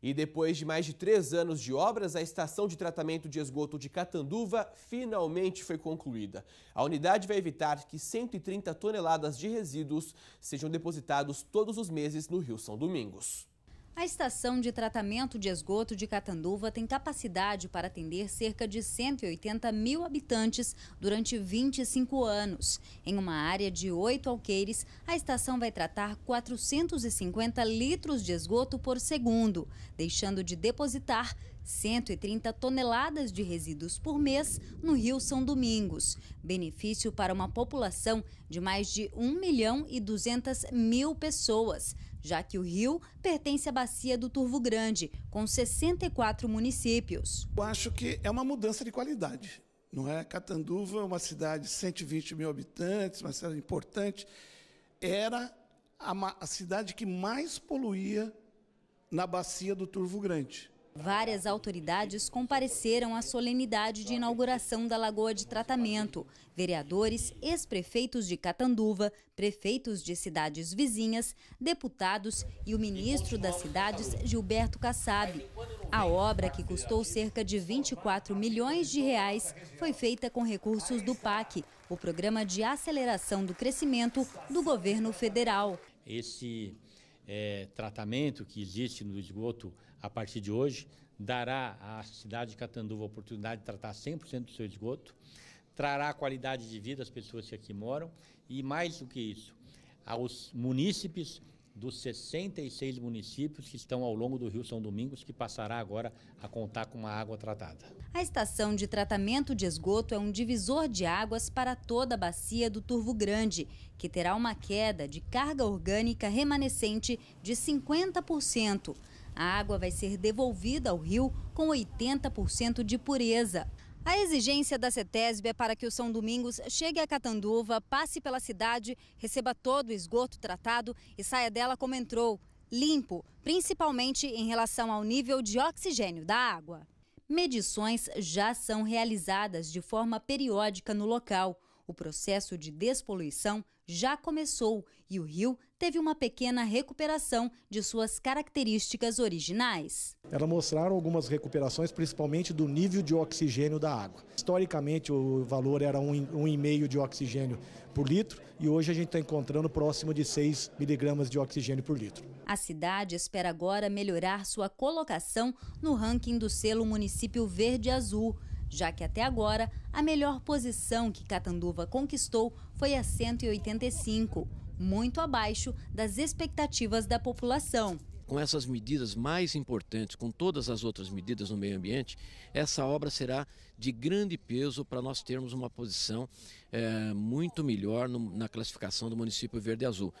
E depois de mais de três anos de obras, a estação de tratamento de esgoto de Catanduva finalmente foi concluída. A unidade vai evitar que 130 toneladas de resíduos sejam depositados todos os meses no Rio São Domingos. A estação de tratamento de esgoto de Catanduva tem capacidade para atender cerca de 180 mil habitantes durante 25 anos. Em uma área de 8 alqueires, a estação vai tratar 450 litros de esgoto por segundo, deixando de depositar 130 toneladas de resíduos por mês no Rio São Domingos. Benefício para uma população de mais de 1 milhão e 200 mil pessoas já que o rio pertence à bacia do Turvo Grande, com 64 municípios. Eu acho que é uma mudança de qualidade, não é? Catanduva uma cidade de 120 mil habitantes, uma cidade importante, era a cidade que mais poluía na bacia do Turvo Grande. Várias autoridades compareceram à solenidade de inauguração da Lagoa de Tratamento. Vereadores, ex-prefeitos de Catanduva, prefeitos de cidades vizinhas, deputados e o ministro das cidades, Gilberto Kassab. A obra, que custou cerca de 24 milhões de reais, foi feita com recursos do PAC, o Programa de Aceleração do Crescimento do Governo Federal. Esse é, tratamento que existe no esgoto a partir de hoje dará à cidade de Catanduva a oportunidade de tratar 100% do seu esgoto, trará qualidade de vida às pessoas que aqui moram e, mais do que isso, aos munícipes dos 66 municípios que estão ao longo do Rio São Domingos, que passará agora a contar com uma água tratada. A estação de tratamento de esgoto é um divisor de águas para toda a bacia do Turvo Grande, que terá uma queda de carga orgânica remanescente de 50%. A água vai ser devolvida ao rio com 80% de pureza. A exigência da CETESB é para que o São Domingos chegue a Catanduva, passe pela cidade, receba todo o esgoto tratado e saia dela como entrou, limpo, principalmente em relação ao nível de oxigênio da água. Medições já são realizadas de forma periódica no local. O processo de despoluição já começou e o rio teve uma pequena recuperação de suas características originais. Elas mostraram algumas recuperações, principalmente do nível de oxigênio da água. Historicamente, o valor era 1,5 um, um e meio de oxigênio por litro e hoje a gente está encontrando próximo de 6 miligramas de oxigênio por litro. A cidade espera agora melhorar sua colocação no ranking do selo Município Verde Azul já que até agora a melhor posição que Catanduva conquistou foi a 185, muito abaixo das expectativas da população. Com essas medidas mais importantes, com todas as outras medidas no meio ambiente, essa obra será de grande peso para nós termos uma posição é, muito melhor no, na classificação do município Verde Azul.